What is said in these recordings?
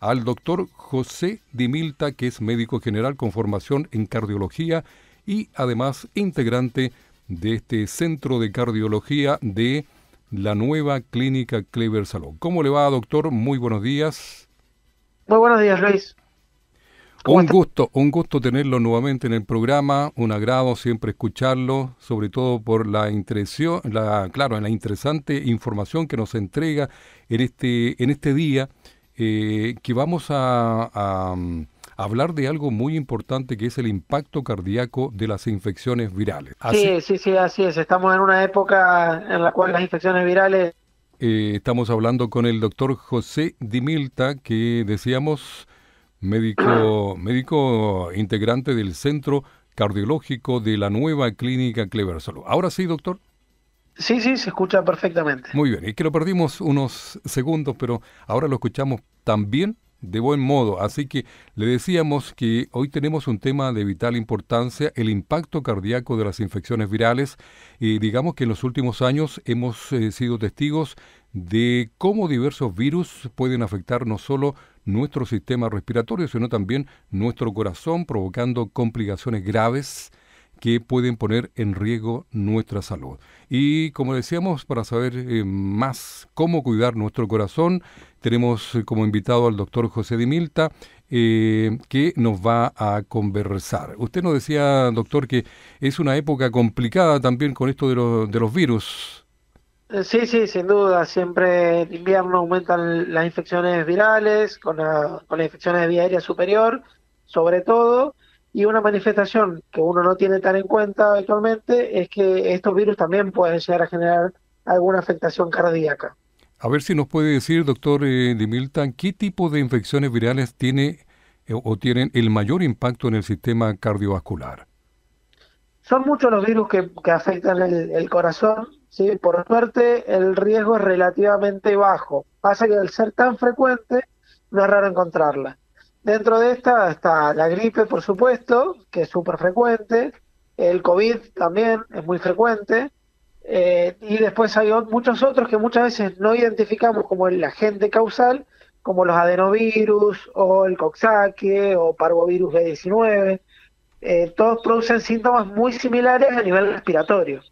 al doctor José Dimilta, que es médico general con formación en cardiología y además integrante de este centro de cardiología de la nueva clínica Clever Salón. ¿Cómo le va, doctor? Muy buenos días. Muy buenos días, Luis. Un gusto, un gusto tenerlo nuevamente en el programa, un agrado siempre escucharlo, sobre todo por la la claro, la interesante información que nos entrega en este en este día eh, que vamos a, mm, hablar de algo muy importante que es el impacto cardíaco de las infecciones virales. sí, sí, sí, así es. Estamos en una época en la cual las infecciones virales... Eh, estamos hablando con el doctor José Dimilta, que decíamos médico, médico integrante del Centro Cardiológico de la nueva Clínica Clever Ahora sí, doctor. Sí, sí, se escucha perfectamente. Muy bien, es que lo perdimos unos segundos, pero ahora lo escuchamos también de buen modo. Así que le decíamos que hoy tenemos un tema de vital importancia, el impacto cardíaco de las infecciones virales. Y digamos que en los últimos años hemos eh, sido testigos de cómo diversos virus pueden afectar no solo nuestro sistema respiratorio, sino también nuestro corazón, provocando complicaciones graves que pueden poner en riesgo nuestra salud. Y como decíamos, para saber eh, más cómo cuidar nuestro corazón, tenemos como invitado al doctor José Dimilta Milta, eh, que nos va a conversar. Usted nos decía, doctor, que es una época complicada también con esto de, los virus. Eh, sí, sí, sin duda. Siempre en invierno aumentan las infecciones virales, con, con las infecciones de vía aérea superior, sobre todo. Y una manifestación que uno no tiene tan en cuenta actualmente es que estos virus también pueden llegar a generar alguna afectación cardíaca. A ver si nos puede decir, doctor de eh, Dimiltan, ¿qué tipo de infecciones virales tiene eh, o tienen el mayor impacto en el sistema cardiovascular? Son muchos los virus que, afectan el, corazón. ¿sí? Por suerte, el riesgo es relativamente bajo. Pasa que al ser tan frecuente, no es raro encontrarla. Dentro de esta está la gripe, por supuesto, que es súper frecuente, el COVID también es muy frecuente, eh, y después hay muchos otros que muchas veces no identificamos como el agente causal, como los adenovirus o el coxsackie o parvovirus B19. Eh, todos producen síntomas muy similares a nivel respiratorio.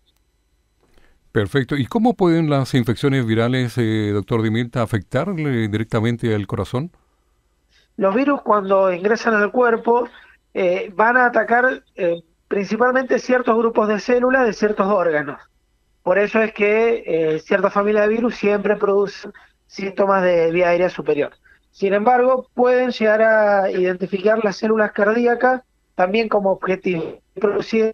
Perfecto. ¿Y cómo pueden las infecciones virales, eh, doctor Dimirta, afectarle directamente al corazón? Los virus cuando ingresan al cuerpo eh, van a atacar eh, principalmente ciertos grupos de células de ciertos órganos. Por eso es que eh, cierta familia de virus siempre produce síntomas de vía aérea superior. Sin embargo, pueden llegar a identificar las células cardíacas también como objetivo, producir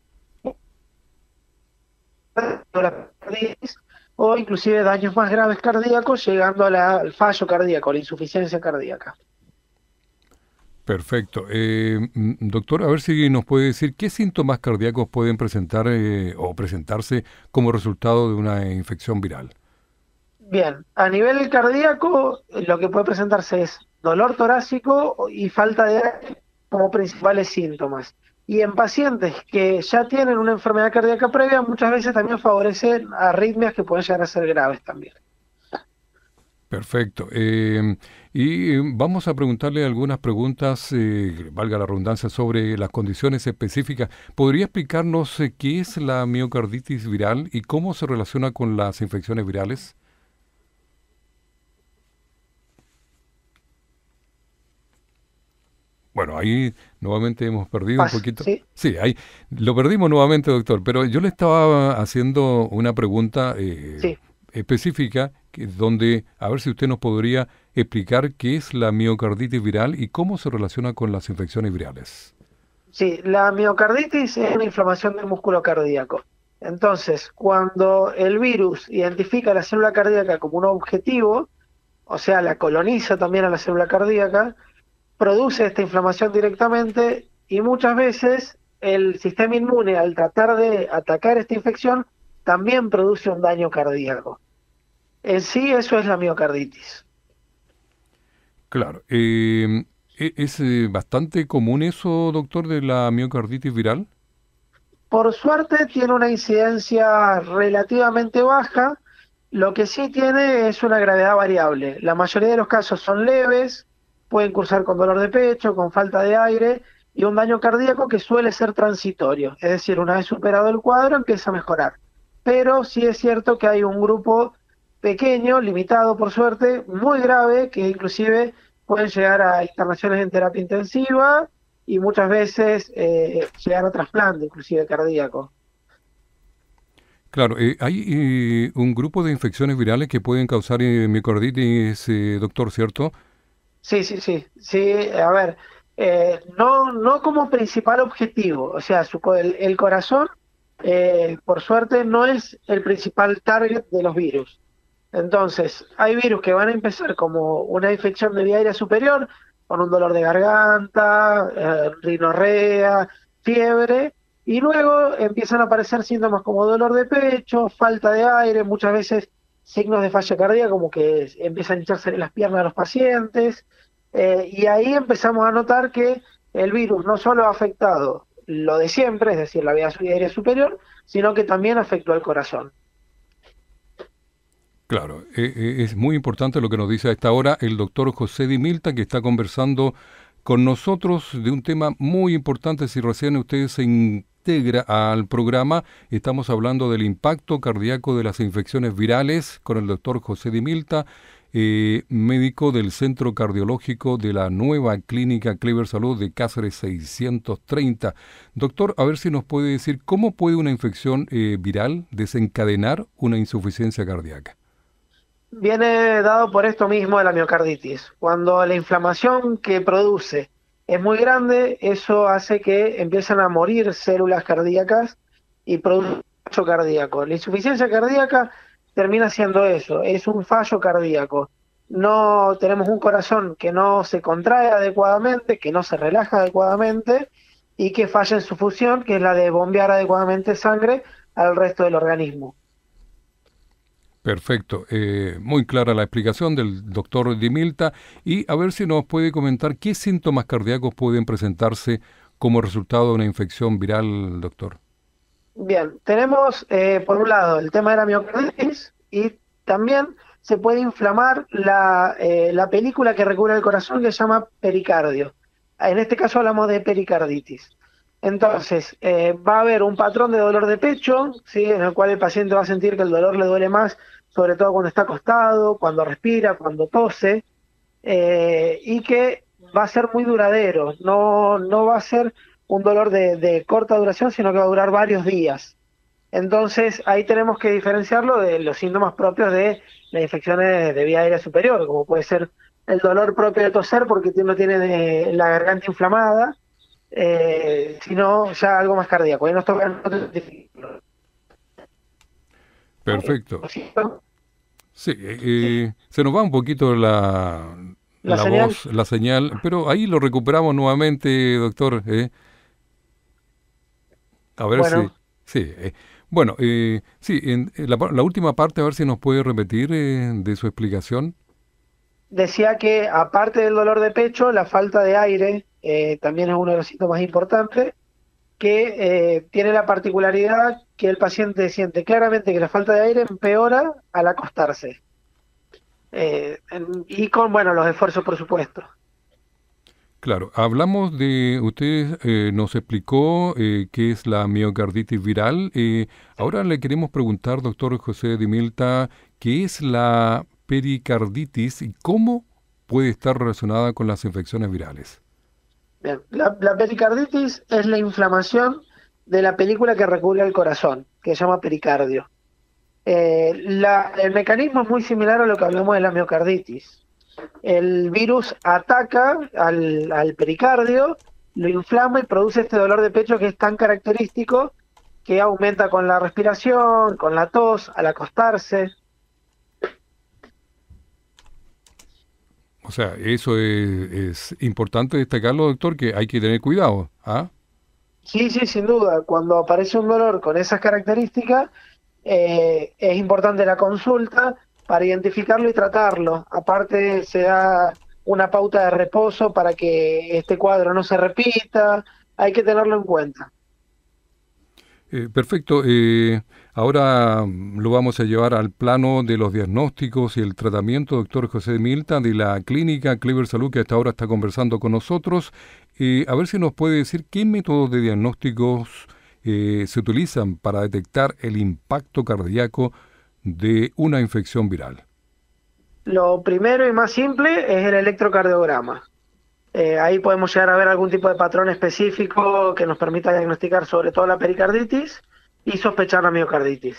o inclusive daños más graves cardíacos, llegando al fallo cardíaco, la insuficiencia cardíaca. Perfecto. Eh, mm, doctor, a ver si nos puede decir qué síntomas cardíacos pueden presentar eh, o presentarse como resultado de una infección viral. Bien, a nivel cardíaco eh, lo que puede presentarse es dolor torácico y falta de aire como principales síntomas. Y en pacientes que ya tienen una enfermedad cardíaca previa, muchas veces también favorecen arritmias que pueden llegar a ser graves también. Perfecto. Eh, y vamos a preguntarle algunas preguntas, eh, valga la redundancia, sobre las condiciones específicas. ¿Podría explicarnos eh, qué es la miocarditis viral y cómo se relaciona con las infecciones virales? Bueno, ahí nuevamente hemos perdido un ah, poquito. ¿sí? ahí lo perdimos nuevamente, doctor, pero yo le estaba haciendo una pregunta eh, sí específica, que, donde a ver si usted nos podría explicar qué es la miocarditis viral y cómo se relaciona con las infecciones virales. Sí, la miocarditis es una inflamación del músculo cardíaco. Entonces, cuando el virus identifica a la célula cardíaca como un objetivo, o sea, la coloniza también a la célula cardíaca, produce esta inflamación directamente y muchas veces el sistema inmune al tratar de atacar esta infección también produce un daño cardíaco. En sí, eso es la miocarditis. Claro. Eh, ¿e-, ¿Es eh, bastante común eso, doctor, de la miocarditis viral? Por suerte tiene una incidencia relativamente baja. Lo que sí tiene es una gravedad variable. La mayoría de los casos son leves, pueden cursar con dolor de pecho, con falta de aire y un daño cardíaco que suele ser transitorio. Es decir, una vez superado el cuadro empieza a mejorar. Pero sí es cierto que hay un grupo pequeño, limitado por suerte, muy grave, que inclusive pueden llegar a internaciones en terapia intensiva y muchas veces eh, llegar a trasplante, inclusive cardíaco. Claro, eh, hay eh, un grupo de infecciones virales que pueden causar eh, miocarditis, doctor, ¿cierto? Sí, sí, sí, sí, a ver, no, no como principal objetivo, o sea, su, el corazón, por suerte, no es el principal target de los virus entonces, hay virus que van a empezar como una infección de vía aérea superior, con un dolor de garganta, eh, rinorrea, fiebre, y luego empiezan a aparecer síntomas como dolor de pecho, falta de aire, muchas veces signos de falla cardíaca, como que empiezan a hincharse las piernas a los pacientes, eh, y ahí empezamos a notar que el virus no solo ha afectado lo de siempre, es decir, la vía aérea superior, sino que también afectó al corazón. Claro, e, e, es muy importante lo que nos dice a esta hora el doctor José Di Milta, que está conversando con nosotros de un tema muy importante. Si recién ustedes se integra al programa, estamos hablando del impacto cardíaco de las infecciones virales con el doctor José Dimilta, Milta, eh, médico del Centro Cardiológico de la nueva clínica Clever Salud de Cáceres 630. Doctor, a ver si nos puede decir cómo puede una infección eh, viral desencadenar una insuficiencia cardíaca viene dado por esto mismo de la miocarditis. Cuando la inflamación que produce es muy grande, eso hace que empiezan a morir células cardíacas y produce fallo cardíaco. La insuficiencia cardíaca termina siendo eso, es un fallo cardíaco. No tenemos un corazón que no se contrae adecuadamente, que no se relaja adecuadamente y que falla en su función, que es la de bombear adecuadamente sangre al resto del organismo. Perfecto, eh, muy clara la explicación del doctor Dimilta y a ver si nos puede comentar qué síntomas cardíacos pueden presentarse como resultado de una infección viral, doctor. Bien, tenemos eh, por un lado el tema de la miocarditis y también se puede inflamar la, eh, la película que recubre el corazón que se llama pericardio. En este caso hablamos de pericarditis. Entonces, va a haber un patrón de dolor de pecho, ¿sí? en el cual el paciente va a sentir que el dolor le duele más sobre todo cuando está acostado, cuando respira, cuando tose, eh, y que va a ser muy duradero, no, no va a ser un dolor de, corta duración, sino que va a durar varios días. Entonces ahí tenemos que diferenciarlo de los síntomas propios de las infecciones de vía aérea superior, como puede ser el dolor propio de toser porque uno tiene eh, la garganta inflamada, eh, sino ya algo más cardíaco. Ahí nos toca Perfecto. Sí, se nos va un poquito la, señal. voz, la señal, pero ahí lo recuperamos nuevamente, doctor. ¿eh? A ver si... Sí, eh, Bueno, eh, sí, la, la, última parte, a ver si nos puede repetir de su explicación. Decía que aparte del dolor de pecho, la falta de aire también es uno de los síntomas importantes que eh, tiene la particularidad que el paciente siente claramente que la falta de aire empeora al acostarse. Eh, y con, bueno, los esfuerzos, por supuesto. Claro, hablamos de, usted eh, nos explicó qué es la miocarditis viral. ahora le queremos preguntar, doctor José de Milta, qué es la pericarditis y cómo puede estar relacionada con las infecciones virales. La, pericarditis es la inflamación de la película que recubre el corazón, que se llama pericardio. Eh, el mecanismo es muy similar a lo que hablamos de la miocarditis. El virus ataca al pericardio, lo inflama y produce este dolor de pecho que es tan característico que aumenta con la respiración, con la tos, al acostarse. O sea, eso es, importante destacarlo, doctor, que hay que tener cuidado. ¿ah? Sí, sí, sin duda. Cuando aparece un dolor con esas características, eh, es importante la consulta para identificarlo y tratarlo. Aparte, se da una pauta de reposo para que este cuadro no se repita. Hay que tenerlo en cuenta. Eh, perfecto. Eh, Ahora mm, lo vamos a llevar al plano de los diagnósticos y el tratamiento, doctor José Milta, de la clínica Cleaver Salud, que hasta ahora está conversando con nosotros. a ver si nos puede decir qué métodos de diagnósticos eh, se utilizan para detectar el impacto cardíaco de una infección viral. Lo primero y más simple es el electrocardiograma. Eh, ahí podemos llegar a ver algún tipo de patrón específico que nos permita diagnosticar sobre todo la pericarditis y sospechar la miocarditis.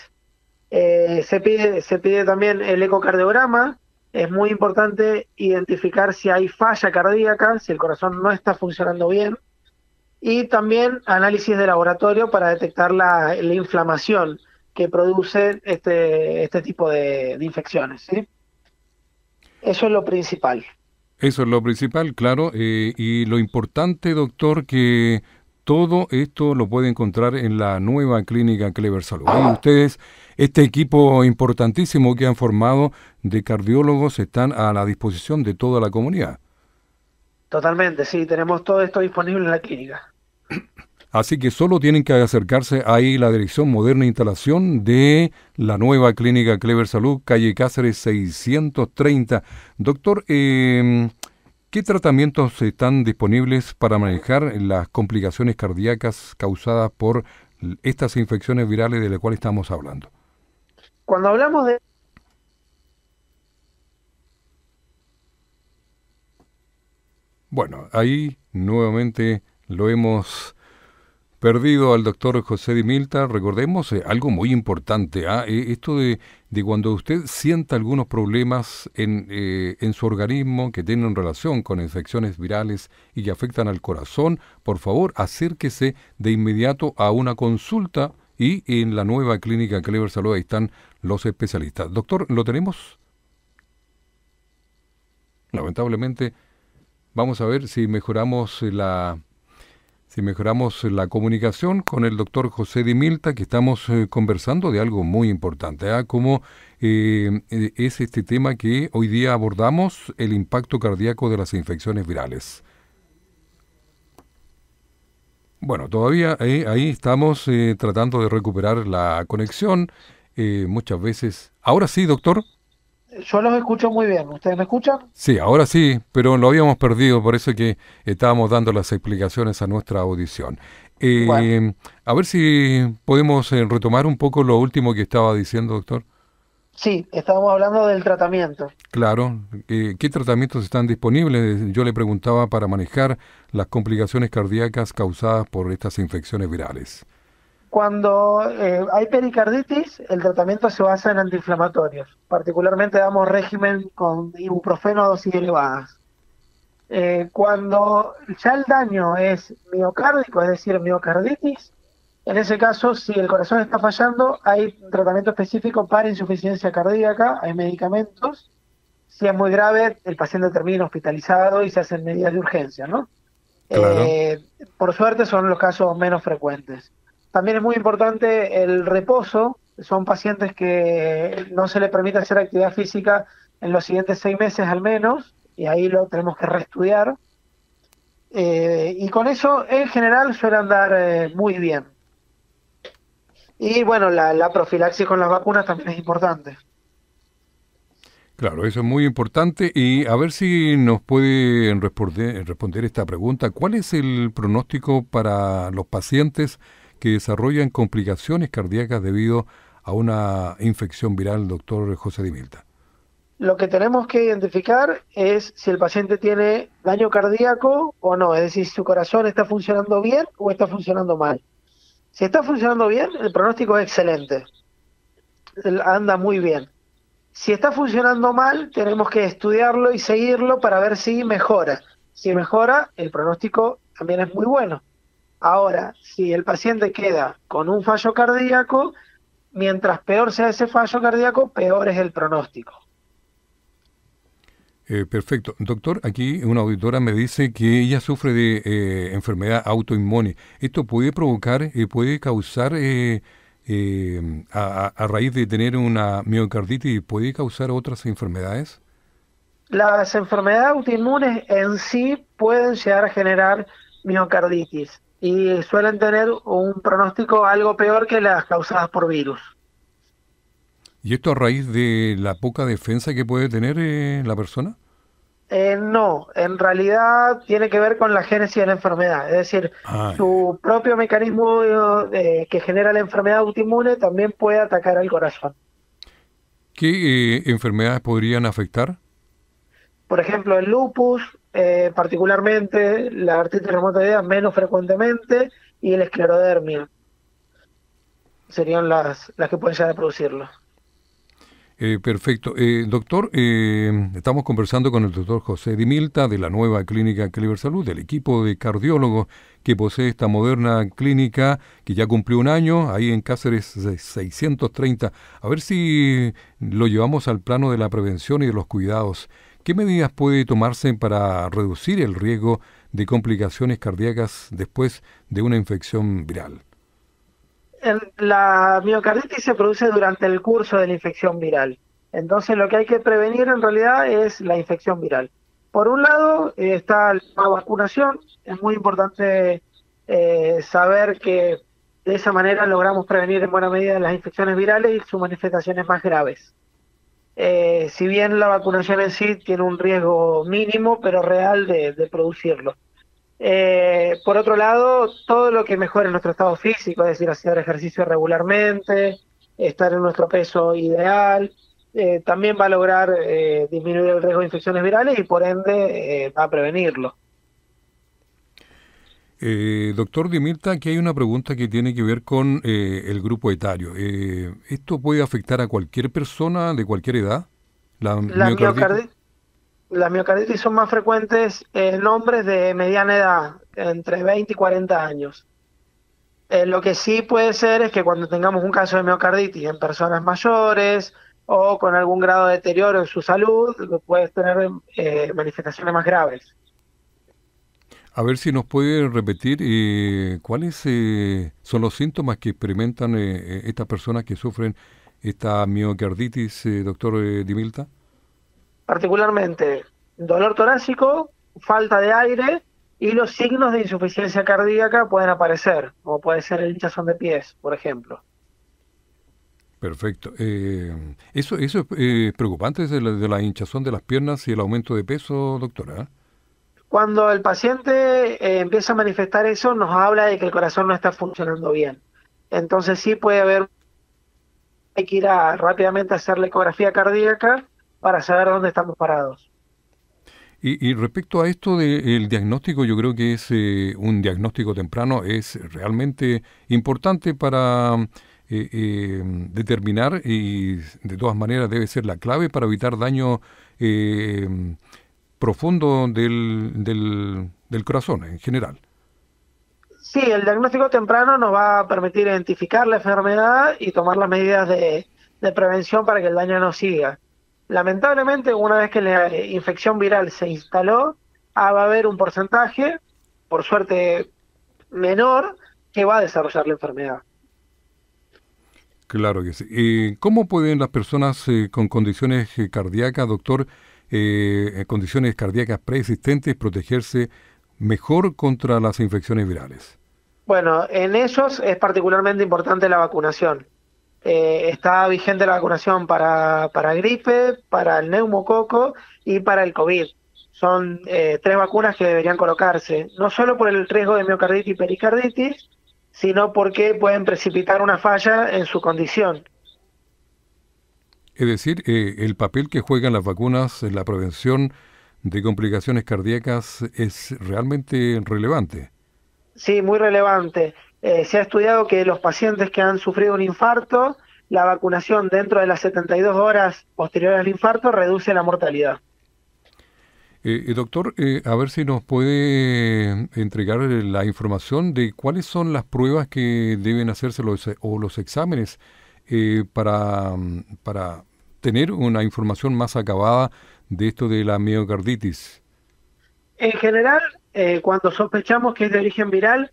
Eh, se, pide, se pide también el ecocardiograma, es muy importante identificar si hay falla cardíaca, si el corazón no está funcionando bien, y también análisis de laboratorio para detectar la, inflamación que produce este, este tipo de, infecciones. Eso es lo principal. Eso es lo principal, claro. Eh, y lo importante, doctor, que todo esto lo puede encontrar en la nueva clínica Clever Salud. ustedes, este equipo importantísimo que han formado de cardiólogos están a la disposición de toda la comunidad. Totalmente, sí, tenemos todo esto disponible en la clínica. Así que solo tienen que acercarse ahí la dirección moderna e instalación de la nueva clínica Clever Salud, calle Cáceres 630. Doctor, eh, ¿Qué tratamientos están disponibles para manejar las complicaciones cardíacas causadas por estas infecciones virales de las cuales estamos hablando? Cuando hablamos de Bueno, ahí nuevamente lo hemos perdido al doctor José Di Milta. Recordemos eh, algo muy importante, ¿ah? eh, esto de, cuando usted sienta algunos problemas en, eh, en, su organismo que tienen relación con infecciones virales y que afectan al corazón, por favor acérquese de inmediato a una consulta y en la nueva clínica Clever Salud ahí están los especialistas. Doctor, ¿lo tenemos? Lamentablemente, vamos a ver si mejoramos la si este, mejoramos la comunicación con el doctor José de Milta, que estamos eh, conversando de algo muy importante, ¿ah? como eh, eh, es este tema que hoy día abordamos, el impacto cardíaco de las infecciones virales. Bueno, todavía ahí estamos tratando de recuperar la conexión. muchas veces. Ahora sí, doctor. Yo los escucho muy bien. ¿Ustedes me escuchan? Sí, ahora sí, pero lo habíamos perdido, por eso que estábamos dando las explicaciones a nuestra audición. Eh, a ver si podemos eh, retomar un poco lo último que estaba diciendo, doctor. Sí, estábamos hablando del tratamiento. Claro, eh, ¿qué tratamientos están disponibles? Yo le preguntaba para manejar las complicaciones cardíacas causadas por estas infecciones virales. Cuando eh, hay pericarditis, el tratamiento se basa en antiinflamatorios. Particularmente damos régimen con ibuprofeno a dosis elevadas. Eh, cuando ya el daño es miocárdico, es decir, miocarditis, en ese caso, si el corazón está fallando, hay tratamiento específico para insuficiencia cardíaca, hay medicamentos. Si es muy grave, el paciente termina hospitalizado y se hacen medidas de urgencia, ¿no? Eh, por suerte son los casos menos frecuentes. También es muy importante el reposo. Son pacientes que no se les permite hacer actividad física en los siguientes seis meses al menos, y ahí lo tenemos que reestudiar. Eh, y con eso, en general, suele andar eh, muy bien. Y bueno, la, la profilaxis con las vacunas también es importante. Claro, eso es muy importante y a ver si nos puede responder esta pregunta. ¿Cuál es el pronóstico para los pacientes que desarrollan complicaciones cardíacas debido a una infección viral, doctor José Dimilta? Lo que tenemos que identificar es si el paciente tiene daño cardíaco o no, es decir, si su corazón está funcionando bien o está funcionando mal. Si está funcionando bien, el pronóstico es excelente, anda muy bien. Si está funcionando mal, tenemos que estudiarlo y seguirlo para ver si mejora. Si mejora, el pronóstico también es muy bueno. Ahora, si el paciente queda con un fallo cardíaco, mientras peor sea ese fallo cardíaco, peor es el pronóstico. Eh, perfecto. Doctor, aquí una auditora me dice que ella sufre de eh, enfermedad autoinmune. ¿Esto puede provocar, y eh, puede causar, a, a, raíz de tener una miocarditis, puede causar otras enfermedades? Las enfermedades autoinmunes en sí pueden llegar a generar miocarditis y suelen tener un pronóstico algo peor que las causadas por virus. ¿Y esto a raíz de la poca defensa que puede tener eh, la persona? Eh, no, en realidad tiene que ver con la génesis de la enfermedad, es decir, ah, su propio mecanismo eh, que genera la enfermedad autoinmune también puede atacar al corazón. ¿Qué enfermedades podrían afectar? Por ejemplo, el lupus, eh, particularmente, la artritis reumatoidea menos frecuentemente y la esclerodermia serían las, las que pueden ya producirlo. Eh, perfecto. Eh, doctor, estamos conversando con el doctor José Dimilta de la nueva clínica Caliber Salud, del equipo de cardiólogos que posee esta moderna clínica que ya cumplió un año, ahí en Cáceres 630. A ver si lo llevamos al plano de la prevención y de los cuidados. ¿Qué medidas puede tomarse para reducir el riesgo de complicaciones cardíacas después de una infección viral? La miocarditis se produce durante el curso de la infección viral. Entonces lo que hay que prevenir en realidad es la infección viral. Por un lado eh, está la vacunación. Es muy importante eh, saber que de esa manera logramos prevenir en buena medida las infecciones virales y sus manifestaciones más graves. Eh, si bien la vacunación en sí tiene un riesgo mínimo, pero real de, producirlo. Eh, por otro lado, todo lo que mejore nuestro estado físico, es decir, hacer ejercicio regularmente, estar en nuestro peso ideal, eh, también va a lograr disminuir el riesgo de infecciones virales y por ende va a prevenirlo. Eh, doctor Dimirta, aquí hay una pregunta que tiene que ver con eh, el grupo etario. Eh, ¿Esto puede afectar a cualquier persona de cualquier edad? La, miocarditis? miocarditis son más frecuentes en hombres de mediana edad, entre 20 y 40 años. Eh, lo que sí puede ser es que cuando tengamos un caso de miocarditis en personas mayores o con algún grado de deterioro en su salud, puede tener manifestaciones más graves. A ver si nos puede repetir eh, cuáles eh, son los síntomas que experimentan eh, estas personas que sufren esta miocarditis, doctor Dimilta. Particularmente dolor torácico, falta de aire y los signos de insuficiencia cardíaca pueden aparecer, como puede ser el hinchazón de pies, por ejemplo. Perfecto. ¿Eso, eso es preocupante de la hinchazón de las piernas y el aumento de peso, doctora? Cuando el paciente eh, empieza a manifestar eso, nos habla de que el corazón no está funcionando bien. Entonces sí puede haber, hay que ir rápidamente a hacer la ecografía cardíaca para saber dónde estamos parados. Y, respecto a esto del diagnóstico, yo creo que es eh, un diagnóstico temprano es realmente importante para eh, determinar y de todas maneras debe ser la clave para evitar daño profundo del, del, corazón en general. Sí, el diagnóstico temprano nos va a permitir identificar la enfermedad y tomar las medidas de, prevención para que el daño no siga. Lamentablemente, una vez que la infección viral se instaló, ah, va a haber un porcentaje, por suerte menor, que va a desarrollar la enfermedad. Claro que sí. Eh, ¿Cómo pueden las personas eh, con condiciones eh, cardíacas, doctor, eh, condiciones cardíacas preexistentes, protegerse mejor contra las infecciones virales? Bueno, en esos es particularmente importante la vacunación. Eh, está vigente la vacunación para, para, gripe, para el neumococo y para el COVID. Son eh, tres vacunas que deberían colocarse, no solo por el riesgo de miocarditis y pericarditis, sino porque pueden precipitar una falla en su condición. Es decir, eh, el papel que juegan las vacunas en la prevención de complicaciones cardíacas es realmente relevante. Sí, muy relevante. Eh, se ha estudiado que los pacientes que han sufrido un infarto, la vacunación dentro de las 72 horas posteriores al infarto reduce la mortalidad. Eh, doctor, a ver si nos puede entregar la información de cuáles son las pruebas que deben hacerse o los exámenes eh, para, tener una información más acabada de esto de la miocarditis? En general, eh, cuando sospechamos que es de origen viral,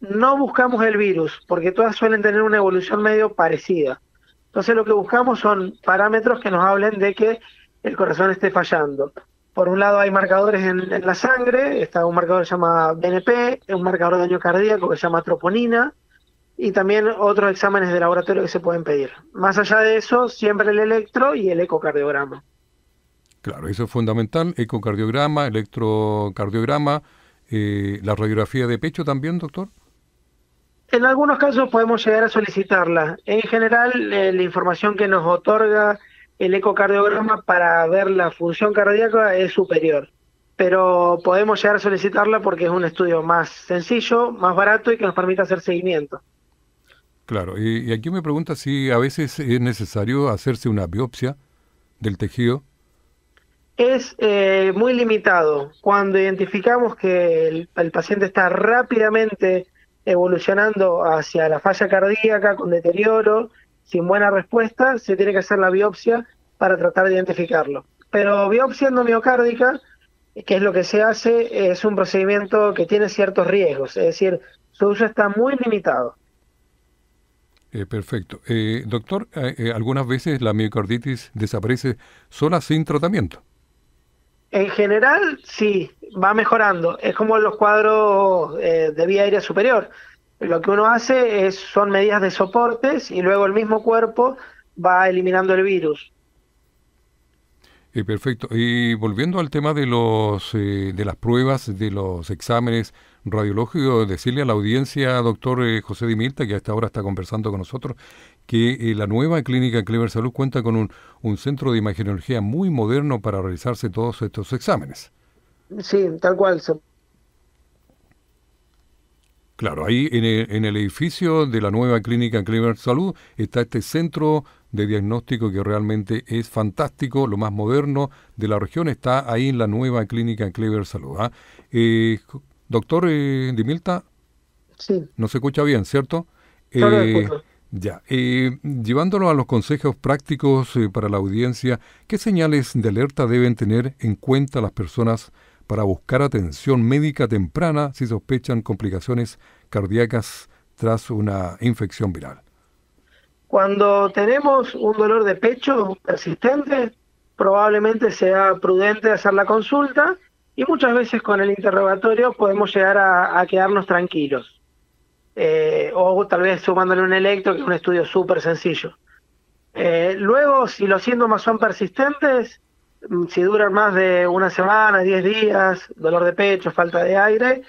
no buscamos el virus, porque todas suelen tener una evolución medio parecida. Entonces lo que buscamos son parámetros que nos hablen de que el corazón esté fallando. Por un lado hay marcadores en, la sangre, está un marcador que se llama BNP, un marcador de daño cardíaco que se llama troponina, y también otros exámenes de laboratorio que se pueden pedir. Más allá de eso, siempre el electro y el ecocardiograma. Claro, eso es fundamental, ecocardiograma, electrocardiograma, eh, la radiografía de pecho también, doctor. En algunos casos podemos llegar a solicitarla. En general, eh, la información que nos otorga el ecocardiograma para ver la función cardíaca es superior pero podemos llegar a solicitarla porque es un estudio más sencillo, más barato y que nos permite hacer seguimiento. Claro, y, aquí me pregunta si a veces es necesario hacerse una biopsia del tejido. Es eh, muy limitado. Cuando identificamos que el, el, paciente está rápidamente evolucionando hacia la falla cardíaca con deterioro, sin buena respuesta, se tiene que hacer la biopsia para tratar de identificarlo. Pero biopsia endomiocárdica, que es lo que se hace, es un procedimiento que tiene ciertos riesgos, es decir, su uso está muy limitado. Eh, perfecto. Eh, doctor, eh, algunas veces la miocarditis desaparece sola sin tratamiento. En general, sí, va mejorando. Es como los cuadros de vía aérea superior. Lo que uno hace es, son medidas de soportes y luego el mismo cuerpo va eliminando el virus. Eh, perfecto. Y volviendo al tema de los eh, de las pruebas, de los exámenes radiológicos, decirle a la audiencia, doctor eh, José José Dimirta, que hasta ahora está conversando con nosotros, que la nueva clínica Clever Salud cuenta con un, un, centro de imagenología muy moderno para realizarse todos estos exámenes. Sí, tal cual. Se Claro, ahí en el, edificio de la nueva clínica Clever Salud está este centro de diagnóstico que realmente es fantástico, lo más moderno de la región está ahí en la nueva clínica Clever Salud. ¿ah? Eh, doctor eh, Dimilta, no se escucha bien, ¿cierto? Eh, ya, eh, llevándolo a los consejos prácticos para la audiencia, ¿qué señales de alerta deben tener en cuenta las personas? para buscar atención médica temprana si sospechan complicaciones cardíacas tras una infección viral. Cuando tenemos un dolor de pecho persistente, probablemente sea prudente hacer la consulta y muchas veces con el interrogatorio podemos llegar a, quedarnos tranquilos. Eh, o tal vez sumándole un electro, que es un estudio súper sencillo. Eh, luego, si los síntomas son persistentes, si duran más de una semana, 10 días, dolor de pecho, falta de aire,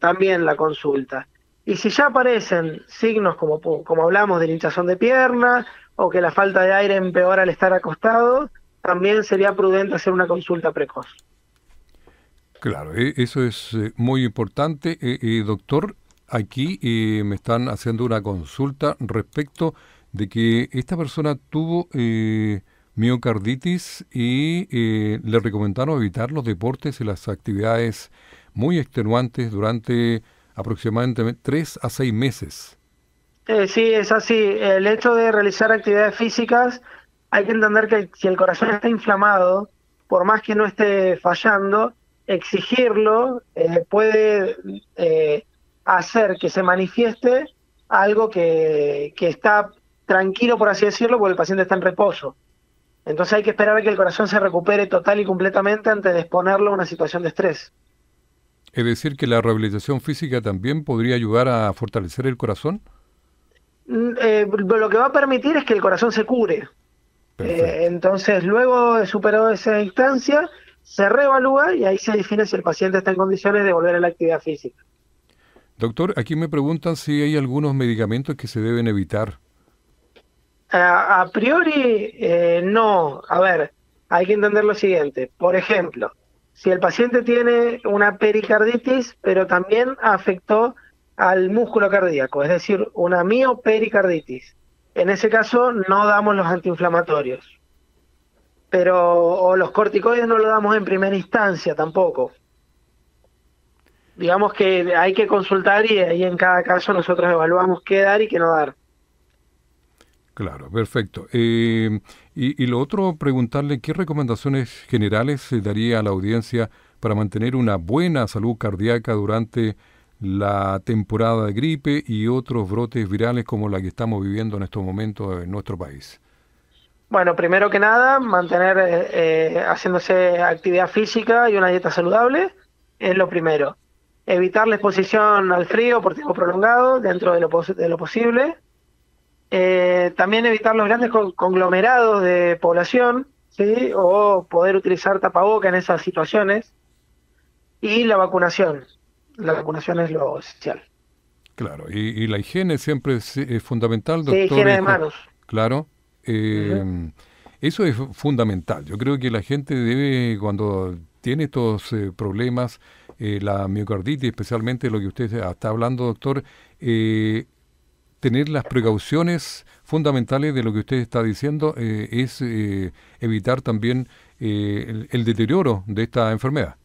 también la consulta. Y si ya aparecen signos como, como hablamos de hinchazón de pierna o que la falta de aire empeora al estar acostado, también sería prudente hacer una consulta precoz. Claro, eh, eso es eh, muy importante. Eh, doctor, aquí me están haciendo una consulta respecto de que esta persona tuvo miocarditis y eh, le recomendaron evitar los deportes y las actividades muy extenuantes durante aproximadamente 3 a 6 meses. Eh, sí, es así. El hecho de realizar actividades físicas, hay que entender que si el corazón está inflamado, por más que no esté fallando, exigirlo eh, puede hacer que se manifieste algo que está tranquilo, por así decirlo, porque el paciente está en reposo. Entonces hay que esperar a que el corazón se recupere total y completamente antes de exponerlo a una situación de estrés. Es decir, que la rehabilitación física también podría ayudar a fortalecer el corazón. Mm, eh, lo que va a permitir es que el corazón se cure. Eh, entonces, luego de superar esa instancia, se reevalúa y ahí se define si el paciente está en condiciones de volver a la actividad física. Doctor, aquí me preguntan si hay algunos medicamentos que se deben evitar a, priori, eh, no. A ver, hay que entender lo siguiente. Por ejemplo, si el paciente tiene una pericarditis, pero también afectó al músculo cardíaco, es decir, una miopericarditis. En ese caso no damos los antiinflamatorios, pero o los corticoides no lo damos en primera instancia tampoco. Digamos que hay que consultar y ahí en cada caso nosotros evaluamos qué dar y qué no dar. Claro, perfecto. Eh, y, lo otro, preguntarle qué recomendaciones generales se daría a la audiencia para mantener una buena salud cardíaca durante la temporada de gripe y otros brotes virales como la que estamos viviendo en estos momentos en nuestro país. Bueno, primero que nada, mantener eh, eh, haciéndose actividad física y una dieta saludable es lo primero. Evitar la exposición al frío por tiempo prolongado dentro de lo, de lo posible eh, también evitar los grandes conglomerados de población, ¿sí? O poder utilizar tapaboca en esas situaciones. Y la vacunación. La vacunación es lo esencial. Claro, y, la higiene siempre es, fundamental, doctor. higiene de manos. Claro. Eh, eso es fundamental. Yo creo que la gente debe, cuando tiene estos eh, problemas, la miocarditis, especialmente lo que usted está hablando, doctor, tener las precauciones fundamentales de lo que usted está diciendo, eh, es eh, evitar también eh, el, deterioro de esta enfermedad.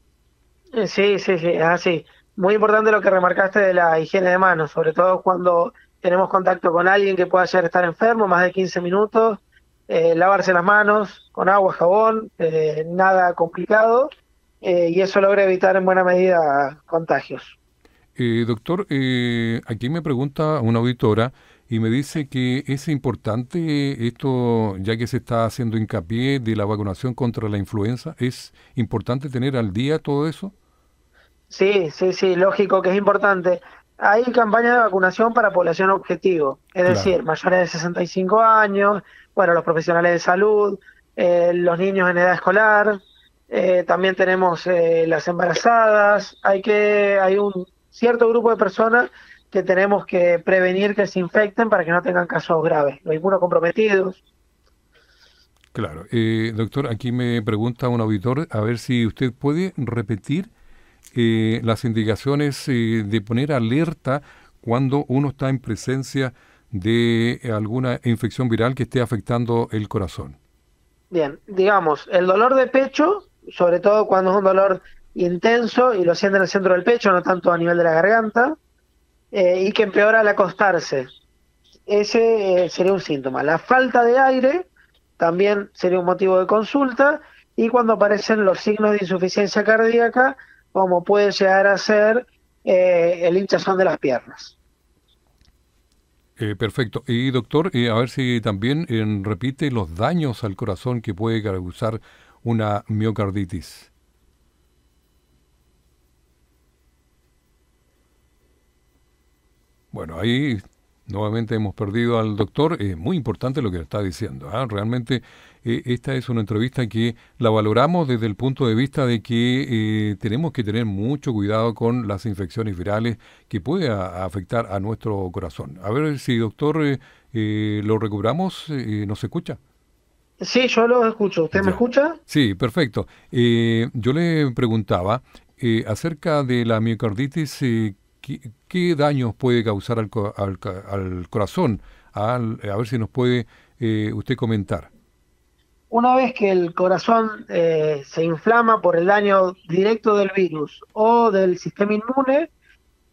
Sí, sí, sí, así. Muy importante lo que remarcaste de la higiene de manos, sobre todo cuando tenemos contacto con alguien que pueda estar enfermo, más de 15 minutos, lavarse las manos con agua, jabón, nada complicado, y eso logra evitar en buena medida contagios. Eh, doctor, eh, aquí me pregunta una auditora y me dice que es importante esto, ya que se está haciendo hincapié de la vacunación contra la influenza, ¿es importante tener al día todo eso? Sí, sí, sí, lógico que es importante. Hay campaña de vacunación para población objetivo, es decir, mayores de 65 años, bueno, los profesionales de salud, eh, los niños en edad escolar, también tenemos las embarazadas, hay que, hay un, cierto grupo de personas que tenemos que prevenir que se infecten para que no tengan casos graves, los comprometidos. Claro. Eh, doctor, aquí me pregunta un auditor a ver si usted puede repetir eh, las indicaciones eh, de poner alerta cuando uno está en presencia de alguna infección viral que esté afectando el corazón. Bien, digamos, el dolor de pecho, sobre todo cuando es un dolor intenso y lo siente en el centro del pecho, no tanto a nivel de la garganta, eh, y que empeora al acostarse. Ese eh, sería un síntoma. La falta de aire también sería un motivo de consulta y cuando aparecen los signos de insuficiencia cardíaca, como puede llegar a ser eh, el hinchazón de las piernas. perfecto. Y doctor, a ver si también repite los daños al corazón que puede causar una miocarditis. Bueno, ahí nuevamente hemos perdido al doctor. Es muy importante lo que está diciendo. ¿ah? Realmente eh, esta es una entrevista que la valoramos desde el punto de vista de que eh, tenemos que tener mucho cuidado con las infecciones virales que puede afectar a nuestro corazón. A ver si, doctor, eh, lo recuperamos. ¿Nos escucha? Sí, yo lo escucho. ¿Usted me escucha? Sí, perfecto. yo le preguntaba acerca de la miocarditis ¿Qué, daños puede causar al, corazón? a ver si nos puede eh, usted comentar. Una vez que el corazón eh, se inflama por el daño directo del virus o del sistema inmune,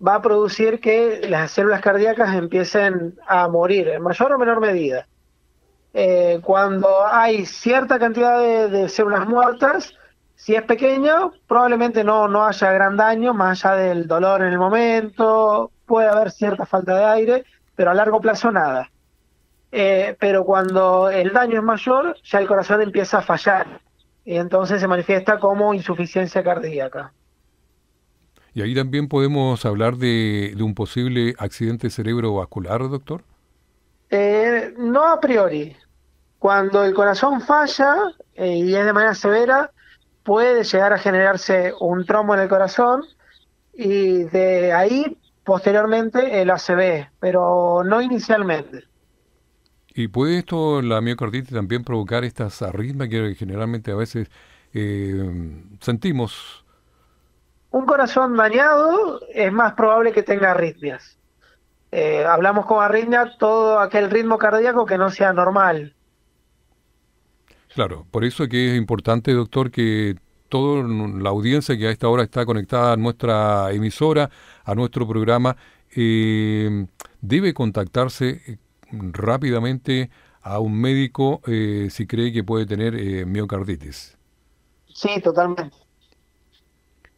va a producir que las células cardíacas empiecen a morir en mayor o menor medida. Eh, cuando hay cierta cantidad de células muertas, si es pequeño, probablemente no, no haya gran daño, más allá del dolor en el momento, puede haber cierta falta de aire, pero a largo plazo nada. Eh, pero cuando el daño es mayor, ya el corazón empieza a fallar y entonces se manifiesta como insuficiencia cardíaca. ¿Y ahí también podemos hablar de, un posible accidente cerebrovascular, doctor? Eh, no a priori. Cuando el corazón falla eh, y es de manera severa, puede llegar a generarse un trombo en el corazón y de ahí posteriormente el ACV, pero no inicialmente. ¿Y puede esto, la miocarditis, también provocar estas arritmias que generalmente a veces eh, sentimos? Un corazón dañado es más probable que tenga arritmias. Eh, hablamos con arritmia todo aquel ritmo cardíaco que no sea normal. Claro, por eso que es importante, doctor, que toda la audiencia que a esta hora está conectada a nuestra emisora, a nuestro programa, eh, debe contactarse eh, rápidamente a un médico eh, si cree que puede tener miocarditis. Sí, totalmente.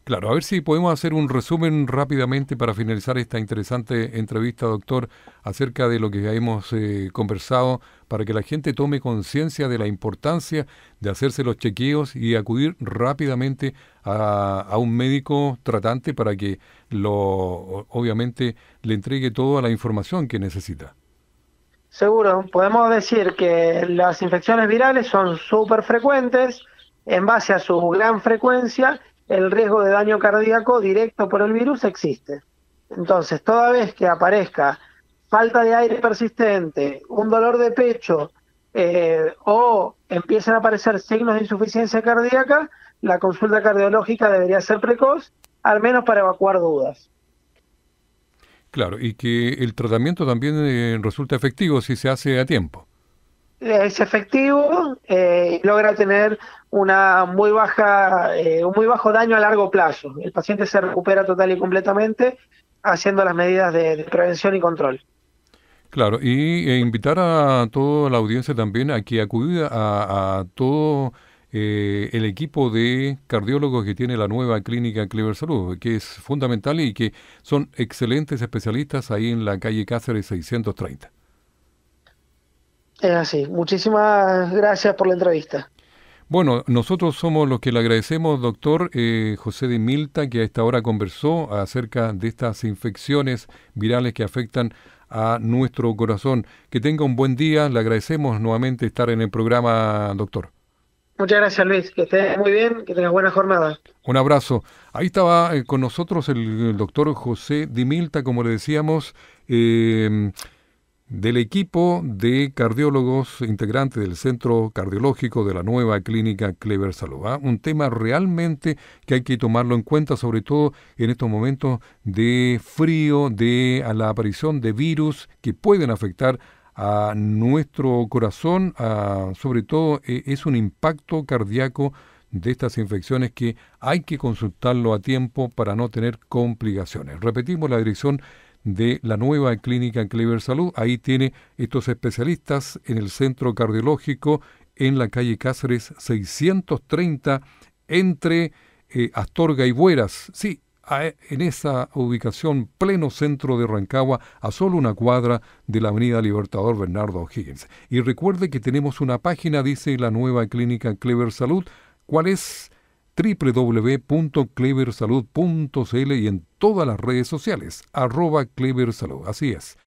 Claro, a ver si podemos hacer un resumen rápidamente para finalizar esta interesante entrevista, doctor, acerca de lo que ya hemos eh, conversado, para que la gente tome conciencia de la importancia de hacerse los chequeos y acudir rápidamente a, un médico tratante para que lo, obviamente le entregue toda la información que necesita. Seguro, podemos decir que las infecciones virales son súper frecuentes en base a su gran frecuencia el riesgo de daño cardíaco directo por el virus existe. Entonces, toda vez que aparezca falta de aire persistente, un dolor de pecho eh, o empiecen a aparecer signos de insuficiencia cardíaca, la consulta cardiológica debería ser precoz, al menos para evacuar dudas. Claro, y que el tratamiento también eh, resulta efectivo si se hace a tiempo es efectivo eh, logra tener una muy baja, eh, un muy bajo daño a largo plazo. El paciente se recupera total y completamente haciendo las medidas de, prevención y control. Claro, y eh, invitar a toda la audiencia también a que a, todo el equipo de cardiólogos que tiene la nueva clínica Clever Salud, que es fundamental y que son excelentes especialistas ahí en la calle Cáceres 630. Es así. Muchísimas gracias por la entrevista. Bueno, nosotros somos los que le agradecemos, doctor eh, José de Milta, que a esta hora conversó acerca de estas infecciones virales que afectan a nuestro corazón. Que tenga un buen día, le agradecemos nuevamente estar en el programa, doctor. Muchas gracias, Luis. Que esté muy bien, que tenga buena jornada. Un abrazo. Ahí estaba eh, con nosotros el, doctor José Milta, como le decíamos. Eh, del equipo de cardiólogos integrantes del Centro Cardiológico de la nueva clínica Clever Salud. ¿ah? Un tema realmente que hay que tomarlo en cuenta, sobre todo en estos momentos de frío, de la aparición de virus que pueden afectar a nuestro corazón, sobre todo e, es un impacto cardíaco de estas infecciones que hay que consultarlo a tiempo para no tener complicaciones. Repetimos la dirección de la nueva clínica Clever Salud. Ahí tiene estos especialistas en el centro cardiológico en la calle Cáceres 630 entre eh, Astorga y Bueras. Sí, en esa ubicación, pleno centro de Rancagua, a solo una cuadra de la Avenida Libertador Bernardo O'Higgins. Y recuerde que tenemos una página, dice la nueva clínica Clever Salud. ¿Cuál es? www.cleversalud.cl y en todas las redes sociales, arroba Cleversalud. Así es,